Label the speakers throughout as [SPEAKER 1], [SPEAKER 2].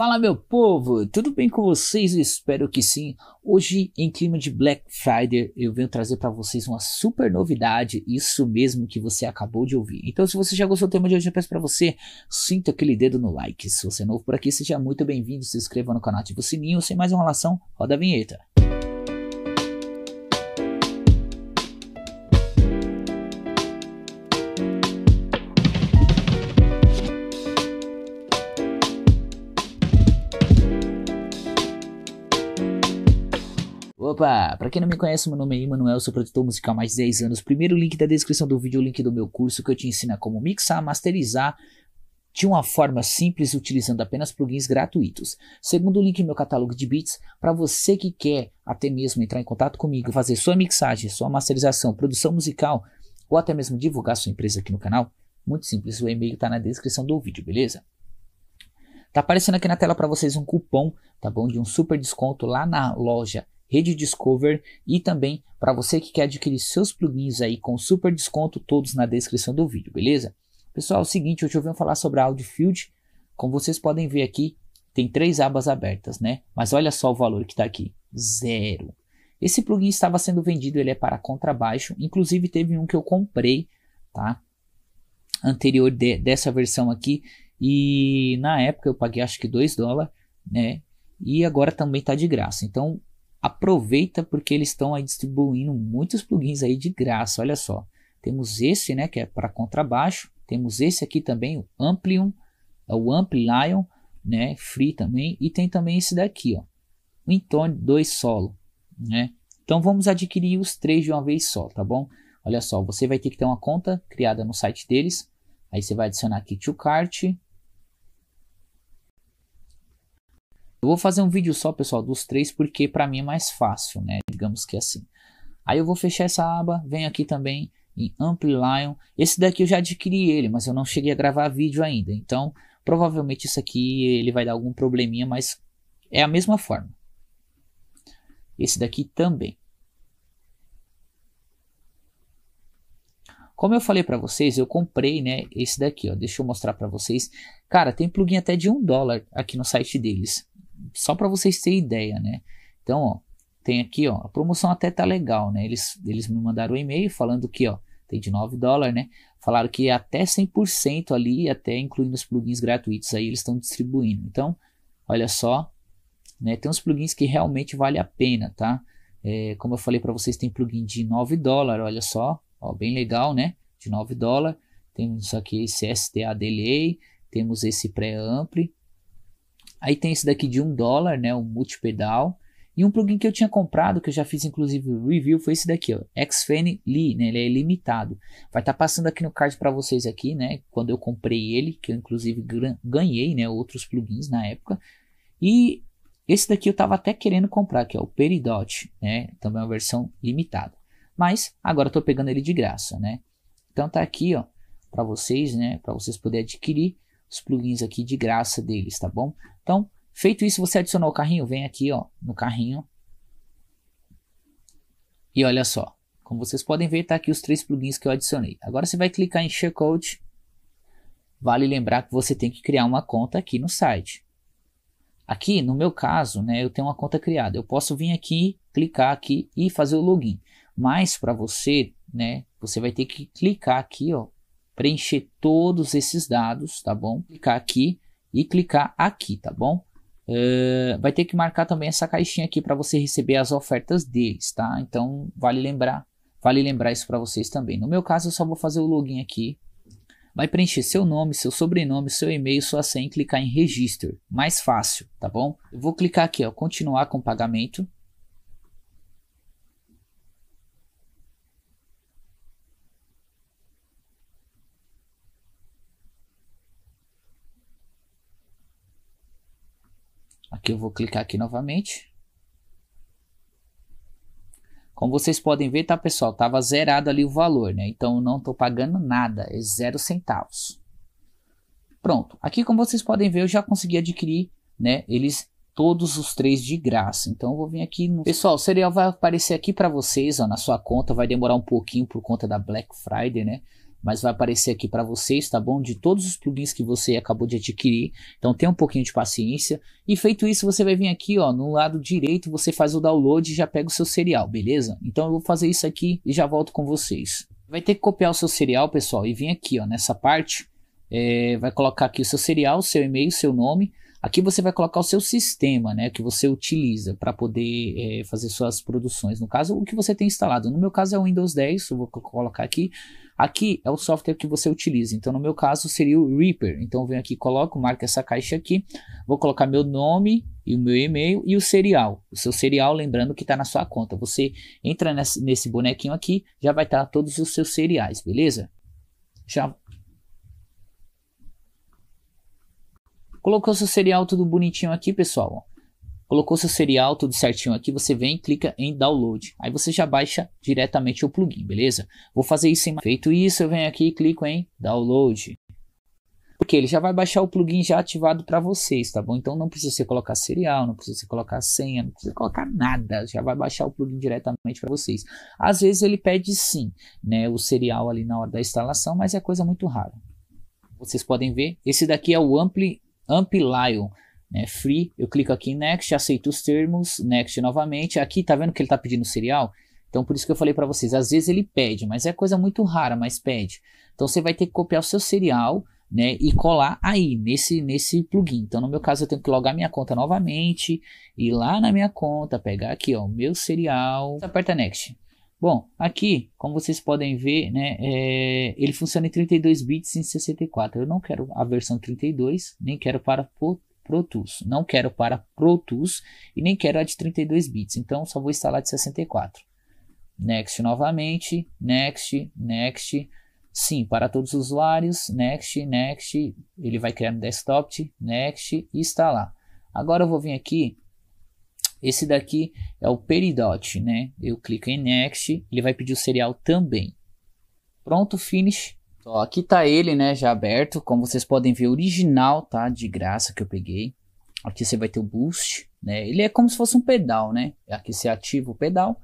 [SPEAKER 1] Fala meu povo, tudo bem com vocês? espero que sim. Hoje, em clima de Black Friday, eu venho trazer para vocês uma super novidade, isso mesmo que você acabou de ouvir. Então, se você já gostou do tema de hoje, eu peço para você, sinta aquele dedo no like. Se você é novo por aqui, seja muito bem-vindo, se inscreva no canal, ativa o sininho. Sem mais enrolação, roda a vinheta. Opa! Pra quem não me conhece, meu nome é Emanuel, sou produtor musical há mais de 10 anos. Primeiro link da descrição do vídeo, o link do meu curso que eu te ensino como mixar, masterizar de uma forma simples, utilizando apenas plugins gratuitos. Segundo link, meu catálogo de beats, para você que quer até mesmo entrar em contato comigo, fazer sua mixagem, sua masterização, produção musical, ou até mesmo divulgar sua empresa aqui no canal, muito simples, o e-mail está na descrição do vídeo, beleza? Tá aparecendo aqui na tela para vocês um cupom, tá bom? De um super desconto lá na loja Rede Discover e também para você que quer adquirir seus plugins aí com super desconto, todos na descrição do vídeo, beleza? Pessoal, é o seguinte, hoje eu venho falar sobre a Audiofield. Como vocês podem ver aqui, tem três abas abertas, né? Mas olha só o valor que está aqui, zero. Esse plugin estava sendo vendido, ele é para contrabaixo, inclusive teve um que eu comprei, tá? Anterior de, dessa versão aqui, e na época eu paguei acho que 2 dólares, né? E agora também está de graça. Então, aproveita porque eles estão aí distribuindo muitos plugins aí de graça, olha só. Temos esse, né, que é para contrabaixo, temos esse aqui também, o Amplium, é o Amplion, né, free também, e tem também esse daqui, ó, o Intone 2 Solo, né? Então vamos adquirir os três de uma vez só, tá bom? Olha só, você vai ter que ter uma conta criada no site deles, aí você vai adicionar aqui to cart, Eu vou fazer um vídeo só, pessoal, dos três, porque para mim é mais fácil, né? Digamos que assim. Aí eu vou fechar essa aba, venho aqui também em Amplilion. Esse daqui eu já adquiri ele, mas eu não cheguei a gravar vídeo ainda. Então, provavelmente isso aqui ele vai dar algum probleminha, mas é a mesma forma. Esse daqui também. Como eu falei para vocês, eu comprei, né, esse daqui, ó. Deixa eu mostrar para vocês. Cara, tem plugin até de um dólar aqui no site deles só para vocês terem ideia, né? Então, ó, tem aqui, ó, a promoção até tá legal, né? Eles, eles me mandaram um e-mail falando que, ó, tem de 9 dólares, né? Falaram que é até 100% ali, até incluindo os plugins gratuitos aí, eles estão distribuindo. Então, olha só, né? Tem uns plugins que realmente vale a pena, tá? É, como eu falei para vocês, tem plugin de 9 dólares, olha só, ó, bem legal, né? De 9 dólares. Temos aqui esse STA Delay, temos esse pré-ampli, Aí tem esse daqui de um dólar, né? Um multipedal. E um plugin que eu tinha comprado, que eu já fiz inclusive review, foi esse daqui, ó, Xfane Lee, né? Ele é limitado Vai estar tá passando aqui no card para vocês aqui, né? Quando eu comprei ele, que eu inclusive ganhei, né, outros plugins na época. E esse daqui eu tava até querendo comprar, que é o Peridot, né? Também é uma versão limitada. Mas agora eu tô pegando ele de graça, né? Então tá aqui, ó, para vocês, né, para vocês poderem adquirir os plugins aqui de graça deles, tá bom? Então, feito isso, você adicionou o carrinho, vem aqui ó, no carrinho. E olha só, como vocês podem ver, está aqui os três plugins que eu adicionei. Agora você vai clicar em code. Vale lembrar que você tem que criar uma conta aqui no site. Aqui, no meu caso, né, eu tenho uma conta criada. Eu posso vir aqui, clicar aqui e fazer o login. Mas para você, né, você vai ter que clicar aqui, ó, preencher todos esses dados, tá bom? Clicar aqui e clicar aqui, tá bom? Uh, vai ter que marcar também essa caixinha aqui para você receber as ofertas deles, tá? Então vale lembrar, vale lembrar isso para vocês também. No meu caso, eu só vou fazer o login aqui. Vai preencher seu nome, seu sobrenome, seu e-mail, sua senha e clicar em register. Mais fácil, tá bom? Eu vou clicar aqui, ó, continuar com o pagamento. Aqui eu vou clicar aqui novamente. Como vocês podem ver, tá pessoal, tava zerado ali o valor, né? Então não estou pagando nada, é zero centavos. Pronto. Aqui como vocês podem ver, eu já consegui adquirir, né? Eles todos os três de graça. Então eu vou vir aqui no... Pessoal, o cereal vai aparecer aqui para vocês, ó, na sua conta, vai demorar um pouquinho por conta da Black Friday, né? mas vai aparecer aqui para vocês, tá bom? De todos os plugins que você acabou de adquirir. Então tenha um pouquinho de paciência. E feito isso, você vai vir aqui, ó, no lado direito, você faz o download e já pega o seu serial, beleza? Então eu vou fazer isso aqui e já volto com vocês. Vai ter que copiar o seu serial, pessoal, e vir aqui, ó, nessa parte. É, vai colocar aqui o seu serial, seu e-mail, seu nome. Aqui você vai colocar o seu sistema, né, que você utiliza para poder é, fazer suas produções. No caso, o que você tem instalado. No meu caso é o Windows 10, eu vou colocar aqui. Aqui é o software que você utiliza. Então, no meu caso, seria o Reaper. Então, eu venho aqui, coloco, marco essa caixa aqui, vou colocar meu nome e o meu e-mail e o serial. O seu serial, lembrando que está na sua conta. Você entra nesse bonequinho aqui, já vai estar tá todos os seus seriais, beleza? Já colocou seu serial tudo bonitinho aqui, pessoal colocou seu serial tudo certinho aqui, você vem clica em download. Aí você já baixa diretamente o plugin, beleza? Vou fazer isso em feito isso, eu venho aqui e clico em download. Porque ele já vai baixar o plugin já ativado para vocês, tá bom? Então não precisa você colocar serial, não precisa você colocar senha, não precisa colocar nada, já vai baixar o plugin diretamente para vocês. Às vezes ele pede sim, né, o serial ali na hora da instalação, mas é coisa muito rara. Vocês podem ver, esse daqui é o Ampli Amplion né, free, eu clico aqui em next, aceito os termos, next novamente, aqui tá vendo que ele tá pedindo serial? Então por isso que eu falei para vocês, às vezes ele pede, mas é coisa muito rara, mas pede. Então você vai ter que copiar o seu serial, né, e colar aí nesse nesse plugin. Então no meu caso eu tenho que logar minha conta novamente, ir lá na minha conta, pegar aqui, ó, meu serial, aperta next. Bom, aqui, como vocês podem ver, né, é, ele funciona em 32 bits e 64. Eu não quero a versão 32, nem quero para Pro Tools. Não quero para Pro Tools e nem quero a de 32 bits, então só vou instalar de 64. Next novamente, next, next. Sim, para todos os usuários, next, next, ele vai criar no desktop, next e instalar. Agora eu vou vir aqui, esse daqui é o Peridot, né? Eu clico em next, ele vai pedir o serial também. Pronto, finish, Ó, aqui tá ele, né, já aberto. Como vocês podem ver, original, tá? De graça que eu peguei. Aqui você vai ter o boost, né? Ele é como se fosse um pedal, né? Aqui você ativa o pedal.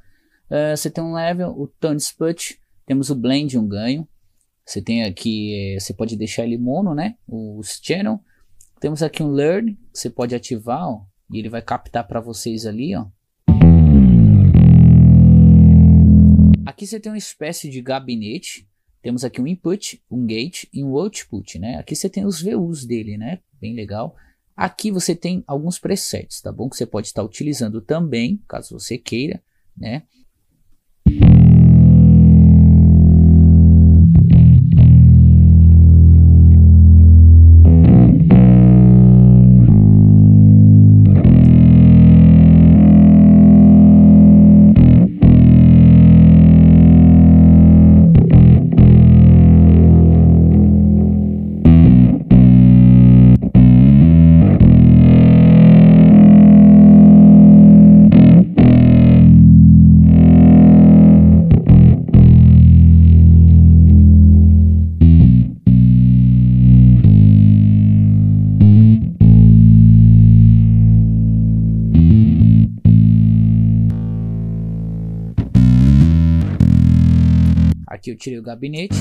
[SPEAKER 1] Uh, você tem um level, o tone sput. Temos o blend, um ganho. Você tem aqui, eh, você pode deixar ele mono, né? Os channel. Temos aqui um learn, você pode ativar, ó. E ele vai captar para vocês ali, ó. Aqui você tem uma espécie de gabinete, temos aqui um input, um gate e um output, né? Aqui você tem os VUs dele, né? Bem legal. Aqui você tem alguns presets, tá bom? Que você pode estar utilizando também, caso você queira, né? eu tirei o gabinete.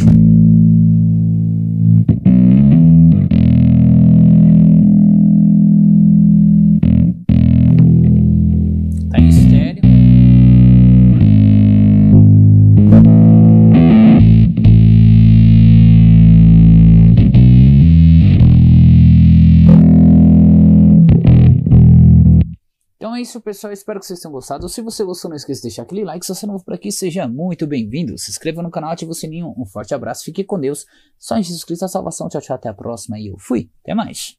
[SPEAKER 1] Então é isso, pessoal. Espero que vocês tenham gostado. Se você gostou, não esqueça de deixar aquele like. Se você é novo por aqui, seja muito bem-vindo. Se inscreva no canal, ative o sininho. Um forte abraço, fique com Deus. Só em Jesus Cristo a salvação. Tchau, tchau. Até a próxima e eu fui. Até mais.